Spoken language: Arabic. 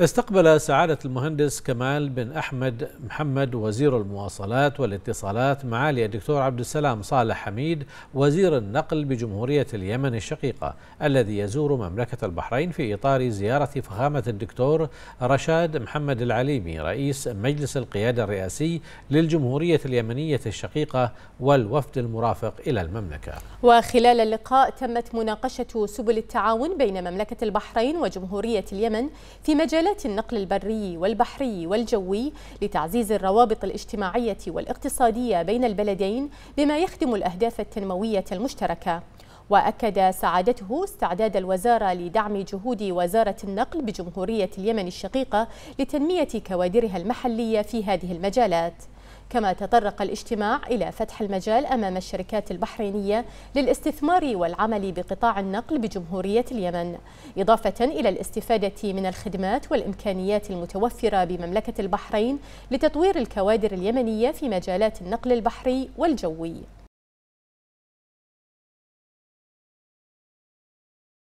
استقبل سعادة المهندس كمال بن أحمد محمد وزير المواصلات والاتصالات معالي الدكتور عبد السلام صالح حميد وزير النقل بجمهورية اليمن الشقيقة الذي يزور مملكة البحرين في إطار زيارة فخامة الدكتور رشاد محمد العليمي رئيس مجلس القيادة الرئاسي للجمهورية اليمنية الشقيقة والوفد المرافق إلى المملكة وخلال اللقاء تمت مناقشة سبل التعاون بين مملكة البحرين وجمهورية اليمن في مجال وسيلات النقل البري والبحري والجوي لتعزيز الروابط الاجتماعية والاقتصادية بين البلدين بما يخدم الأهداف التنموية المشتركة وأكد سعادته استعداد الوزارة لدعم جهود وزارة النقل بجمهورية اليمن الشقيقة لتنمية كوادرها المحلية في هذه المجالات كما تطرق الاجتماع إلى فتح المجال أمام الشركات البحرينية للاستثمار والعمل بقطاع النقل بجمهورية اليمن إضافة إلى الاستفادة من الخدمات والإمكانيات المتوفرة بمملكة البحرين لتطوير الكوادر اليمنية في مجالات النقل البحري والجوي